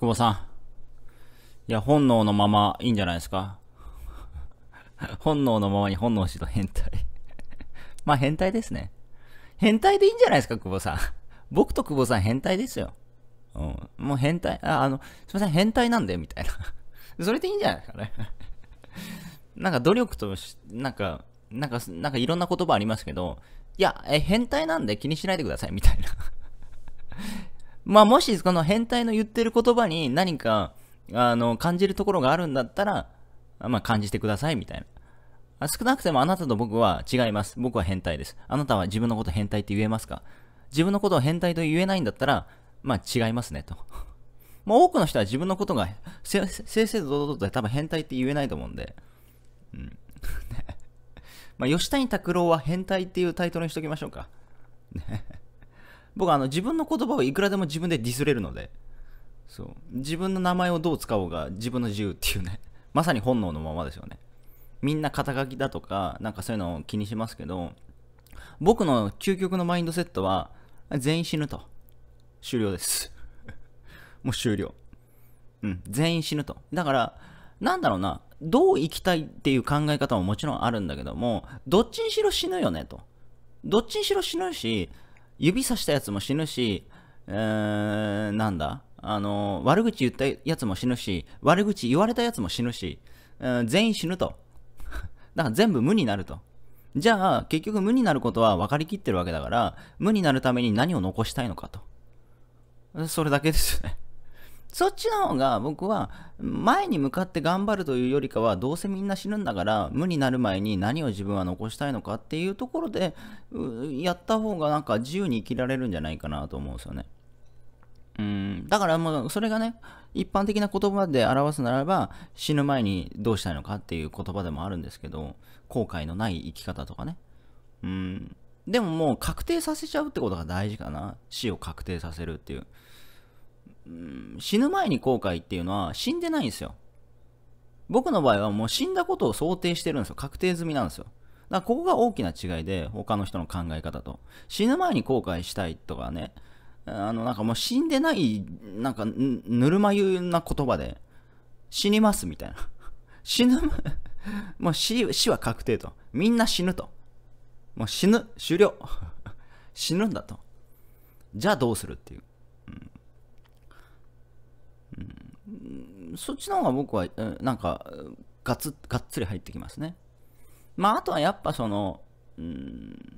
久保さん。いや、本能のままいいんじゃないですか 本能のままに本能しと変態 まあ変態ですね。変態でいいんじゃないですか、久保さん。僕と久保さん変態ですよ。うん。もう変態、あ、あの、すいません、変態なんで、みたいな。それでいいんじゃないですかね。なんか努力とし、なんか、なんか、なんかいろんな言葉ありますけど、いや、え、変態なんで気にしないでください、みたいな。まあ、もしこの変態の言ってる言葉に何か、あの、感じるところがあるんだったら、まあ、感じてくださいみたいな。少なくてもあなたと僕は違います。僕は変態です。あなたは自分のこと変態って言えますか自分のことを変態と言えないんだったら、まあ違いますねと。ま あ多くの人は自分のことが正々堂々と多分変態って言えないと思うんで。うん。まあ吉谷拓郎は変態っていうタイトルにしときましょうか。ね僕はあの自分の言葉をいくらでも自分でディスれるので、そう。自分の名前をどう使おうが自分の自由っていうね、まさに本能のままですよね。みんな肩書きだとか、なんかそういうのを気にしますけど、僕の究極のマインドセットは、全員死ぬと。終了です。もう終了。うん、全員死ぬと。だから、なんだろうな、どう生きたいっていう考え方ももちろんあるんだけども、どっちにしろ死ぬよねと。どっちにしろ死ぬし、指さしたやつも死ぬし、えー、なんだあの、悪口言ったやつも死ぬし、悪口言われたやつも死ぬし、えー、全員死ぬと。だから全部無になると。じゃあ、結局無になることは分かりきってるわけだから、無になるために何を残したいのかと。それだけですよねそっちの方が僕は前に向かって頑張るというよりかはどうせみんな死ぬんだから無になる前に何を自分は残したいのかっていうところでやった方がなんか自由に生きられるんじゃないかなと思うんですよね。うんだからもうそれがね一般的な言葉で表すならば死ぬ前にどうしたいのかっていう言葉でもあるんですけど後悔のない生き方とかねうんでももう確定させちゃうってことが大事かな死を確定させるっていう死ぬ前に後悔っていうのは死んでないんですよ。僕の場合はもう死んだことを想定してるんですよ。確定済みなんですよ。だからここが大きな違いで、他の人の考え方と。死ぬ前に後悔したいとかね、あの、なんかもう死んでない、なんか、ぬるま湯な言葉で、死にますみたいな。死ぬ、もう死、死は確定と。みんな死ぬと。もう死ぬ、終了。死ぬんだと。じゃあどうするっていう。そっちの方が僕は、なんか、ガツがっつり入ってきますね。まあ、あとはやっぱその、うん、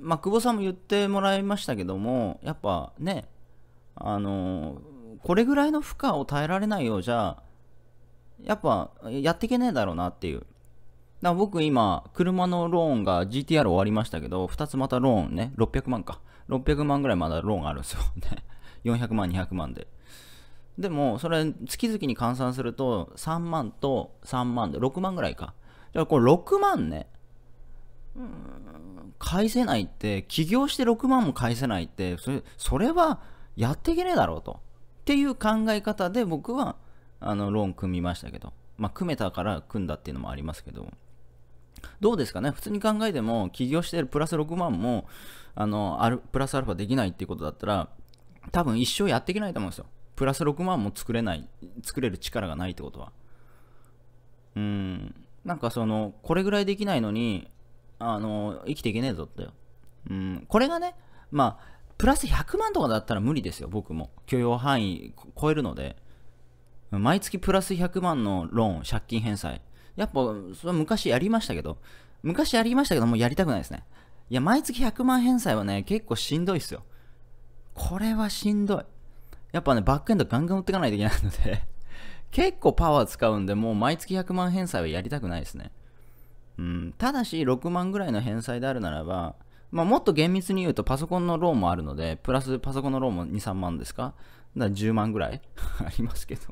まあ、久保さんも言ってもらいましたけども、やっぱね、あのこれぐらいの負荷を耐えられないようじゃ、やっぱやっていけねえだろうなっていう。だから僕今、車のローンが GTR 終わりましたけど、2つまたローンね、600万か。600万ぐらいまだローンあるんですよ ね400万、200万で。でも、それ月々に換算すると3万と3万で6万ぐらいか。だからこれ6万ね、返せないって、起業して6万も返せないって、それそれはやっていけねえだろうと。っていう考え方で僕はあのローン組みましたけど、まあ、組めたから組んだっていうのもありますけど、どうですかね普通に考えても、起業してるプラス6万も、あの、あるプラスアルファできないっていうことだったら、多分一生やっていけないと思うんですよ。プラス6万も作れない、作れる力がないってことは。うん。なんかその、これぐらいできないのに、あの、生きていけねえぞって。うん。これがね、まあ、プラス100万とかだったら無理ですよ、僕も。許容範囲超えるので。毎月プラス100万のローン、借金返済。やっぱ、それ昔やりましたけど、昔やりましたけど、もうやりたくないですね。いや、毎月100万返済はね、結構しんどいっすよ。これはしんどい。やっぱね、バックエンドガンガン打っていかないといけないので 結構パワー使うんで、もう毎月100万返済はやりたくないですね。うん、ただし、6万ぐらいの返済であるならば、まあ、もっと厳密に言うとパソコンのローンもあるので、プラスパソコンのローンも2、3万ですかだから10万ぐらい ありますけど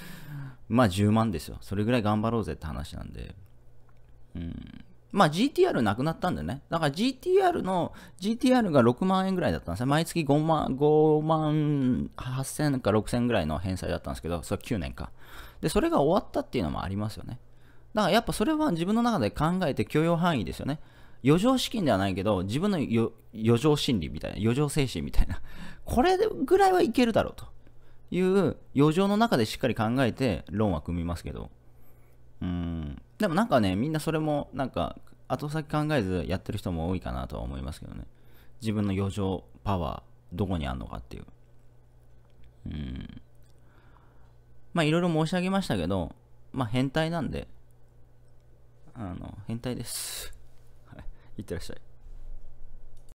まあ10万ですよ。それぐらい頑張ろうぜって話なんで。うん。まあ GTR なくなったんでね。だから GTR の、GTR が6万円ぐらいだったんですね。毎月5万、5万8千か6千ぐらいの返済だったんですけど、それ9年か。で、それが終わったっていうのもありますよね。だからやっぱそれは自分の中で考えて許容範囲ですよね。余剰資金ではないけど、自分の余剰心理みたいな、余剰精神みたいな。これぐらいはいけるだろうという余剰の中でしっかり考えて、ローンは組みますけど。うん。でもなんかね、みんなそれも、なんか、後先考えずやってる人も多いかなとは思いますけどね。自分の余剰パワー、どこにあんのかっていう。うん。まあ、いろいろ申し上げましたけど、まあ、変態なんで、あの、変態です。はい。いってらっしゃい。